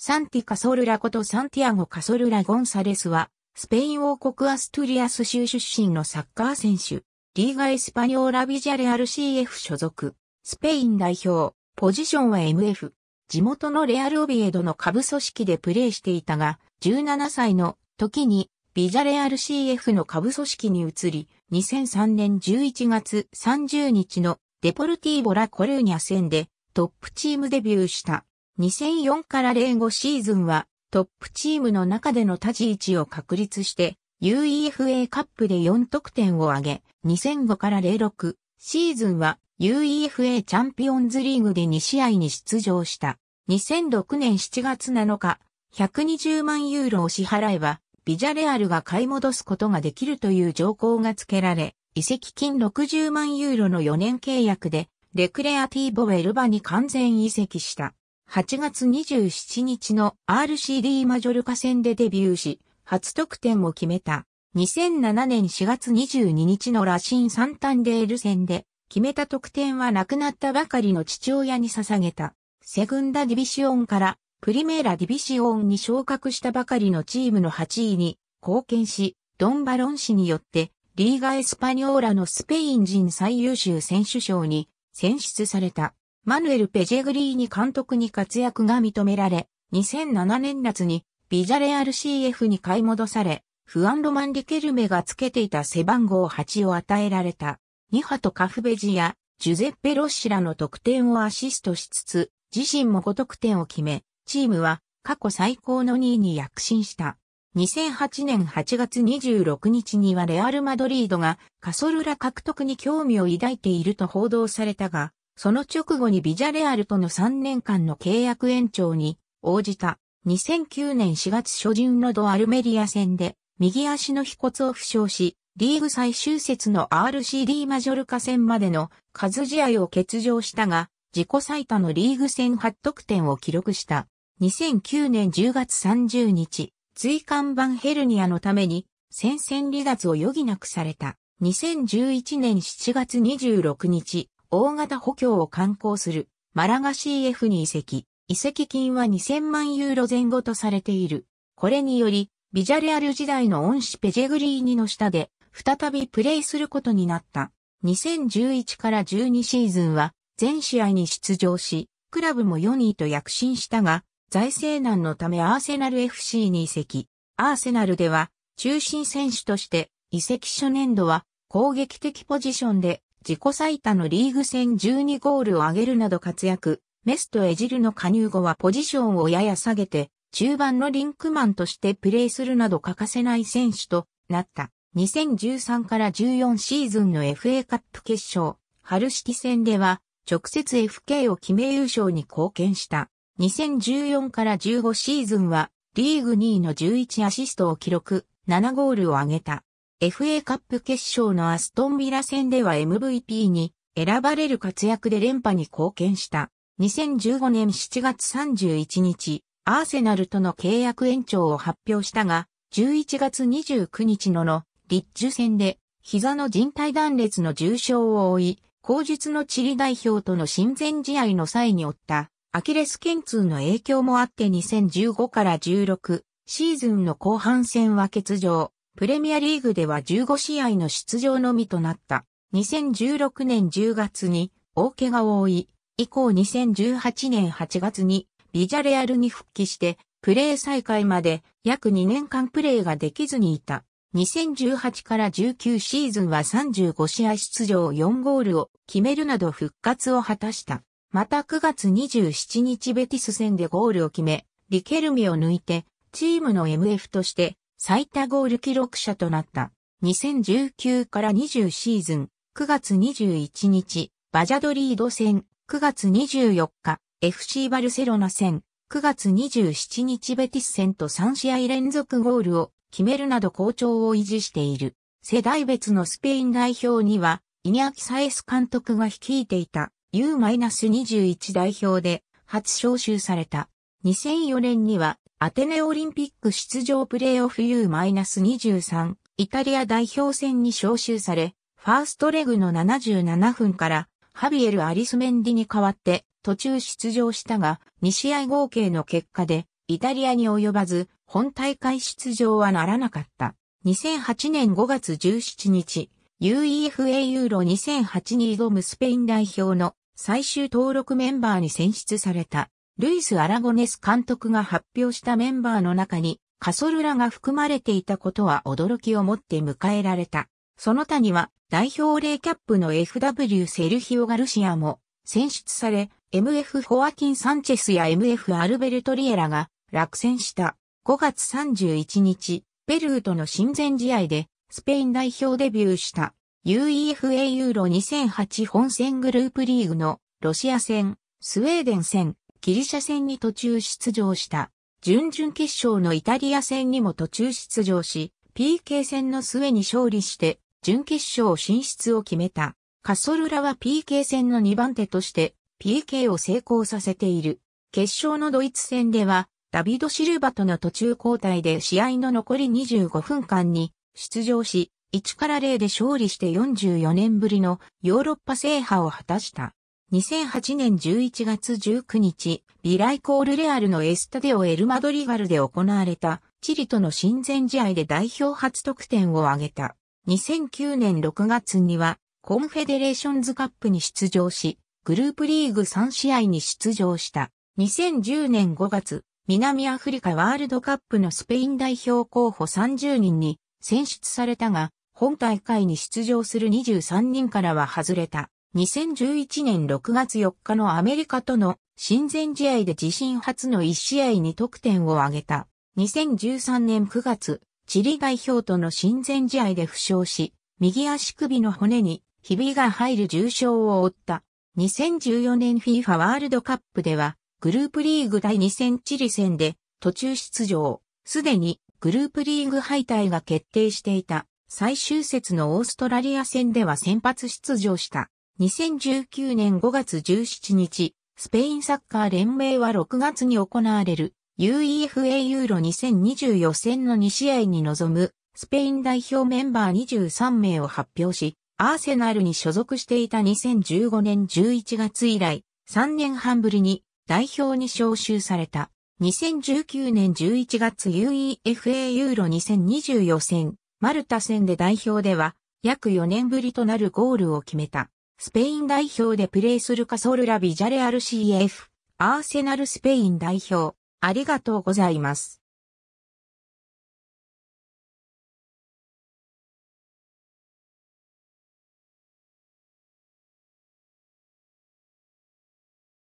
サンティカソルラことサンティアゴ・カソルラ・ゴンサレスは、スペイン王国アストゥリアス州出身のサッカー選手、リーガ・エスパニョーラ・ビジャレアル CF 所属、スペイン代表、ポジションは MF、地元のレアル・オビエドの下部組織でプレーしていたが、17歳の時にビジャレアル CF の下部組織に移り、2003年11月30日のデポルティーボラ・コルーニャ戦でトップチームデビューした。2004から05シーズンはトップチームの中での立ち位置を確立して UEFA カップで4得点を挙げ、2005から06シーズンは UEFA チャンピオンズリーグで2試合に出場した。2006年7月7日、120万ユーロを支払えば、ビジャレアルが買い戻すことができるという条項が付けられ、移籍金60万ユーロの4年契約で、レクレアティーボ・ウェルバに完全移籍した。8月27日の RCD マジョルカ戦でデビューし、初得点を決めた。2007年4月22日のラシン・サンタンデール戦で、決めた得点は亡くなったばかりの父親に捧げた。セグンダ・ディビシオンからプリメーラ・ディビシオンに昇格したばかりのチームの8位に貢献し、ドン・バロン氏によってリーガ・エスパニョーラのスペイン人最優秀選手賞に選出された。マヌエル・ペジェグリーニ監督に活躍が認められ、2007年夏にビジャレアル CF に買い戻され、フアン・ロマン・リケルメがつけていた背番号8を与えられた、ニハとカフベジやジュゼッペ・ロッシらの得点をアシストしつつ、自身も5得点を決め、チームは過去最高の2位に躍進した。2008年8月26日にはレアル・マドリードがカソルラ獲得に興味を抱いていると報道されたが、その直後にビジャレアルとの3年間の契約延長に応じた2009年4月初旬のドアルメリア戦で右足の飛骨を負傷し、リーグ最終節の RCD マジョルカ戦までの数試合を欠場したが、自己最多のリーグ戦8得点を記録した。2009年10月30日、椎間板ヘルニアのために戦線離脱を余儀なくされた。2011年7月26日、大型補強を刊行するマラガ CF に移籍、移籍金は2000万ユーロ前後とされている。これにより、ビジャレアル時代の恩師ペジェグリーニの下で、再びプレイすることになった。2011から12シーズンは、全試合に出場し、クラブも4位と躍進したが、財政難のためアーセナル FC に移籍。アーセナルでは、中心選手として、移籍初年度は、攻撃的ポジションで自己最多のリーグ戦12ゴールを挙げるなど活躍、メスとエジルの加入後はポジションをやや下げて、中盤のリンクマンとしてプレーするなど欠かせない選手となった。2013から14シーズンの FA カップ決勝、春式戦では、直接 FK を決め優勝に貢献した。2014から15シーズンは、リーグ2位の11アシストを記録、7ゴールを挙げた。FA カップ決勝のアストンビラ戦では MVP に選ばれる活躍で連覇に貢献した。2015年7月31日、アーセナルとの契約延長を発表したが、11月29日のの、リッジュ戦で、膝の人体断裂の重傷を負い、後日のチリ代表との親善試合の際に負った、アキレス腱痛の影響もあって2015から16シーズンの後半戦は欠場。プレミアリーグでは15試合の出場のみとなった。2016年10月に大怪我を負い、以降2018年8月にビジャレアルに復帰して、プレー再開まで約2年間プレーができずにいた。2018から19シーズンは35試合出場4ゴールを決めるなど復活を果たした。また9月27日ベティス戦でゴールを決め、リケルミを抜いて、チームの MF として最多ゴール記録者となった。2019から20シーズン、9月21日、バジャドリード戦、9月24日、FC バルセロナ戦、9月27日ベティス戦と3試合連続ゴールを決めるなど好調を維持している。世代別のスペイン代表には、イニアキサエス監督が率いていた U-21 代表で初招集された。2004年にはアテネオリンピック出場プレーオフ U-23 イタリア代表戦に招集され、ファーストレグの77分からハビエル・アリスメンディに代わって途中出場したが、2試合合計の結果でイタリアに及ばず、本大会出場はならなかった。2008年5月17日、UEFA ユーロ2008に挑むスペイン代表の最終登録メンバーに選出された。ルイス・アラゴネス監督が発表したメンバーの中にカソルラが含まれていたことは驚きをもって迎えられた。その他には代表例キャップの FW セルヒオ・ガルシアも選出され、MF ホアキン・サンチェスや MF アルベルト・リエラが落選した。5月31日、ペルーとの親善試合でスペイン代表デビューした UEFA ユーロ2008本戦グループリーグのロシア戦、スウェーデン戦、ギリシャ戦に途中出場した。準々決勝のイタリア戦にも途中出場し、PK 戦の末に勝利して、準決勝進出を決めた。カソルラは PK 戦の2番手として、PK を成功させている。決勝のドイツ戦では、ダビド・シルバとの途中交代で試合の残り25分間に出場し、1から0で勝利して44年ぶりのヨーロッパ制覇を果たした。2008年11月19日、ビライコールレアルのエスタデオ・エルマドリガルで行われた、チリとの親善試合で代表初得点を挙げた。2009年6月には、コンフェデレーションズカップに出場し、グループリーグ3試合に出場した。2010年5月、南アフリカワールドカップのスペイン代表候補30人に選出されたが、本大会に出場する23人からは外れた。2011年6月4日のアメリカとの親善試合で自身初の1試合に得点を挙げた。2013年9月、チリ代表との親善試合で負傷し、右足首の骨にひびが入る重傷を負った。2014年 FIFA ワールドカップでは、グループリーグ第2戦チリ戦で途中出場。すでにグループリーグ敗退が決定していた。最終節のオーストラリア戦では先発出場した。2019年5月17日、スペインサッカー連盟は6月に行われる UEFA ユーロ2020予選の2試合に臨むスペイン代表メンバー23名を発表し、アーセナルに所属していた2015年11月以来、3年半ぶりに代表に招集された。2019年11月 UEFA ユーロ2020予選、マルタ戦で代表では、約4年ぶりとなるゴールを決めた。スペイン代表でプレーするカソルラビジャレアル CF、アーセナルスペイン代表、ありがとうございます。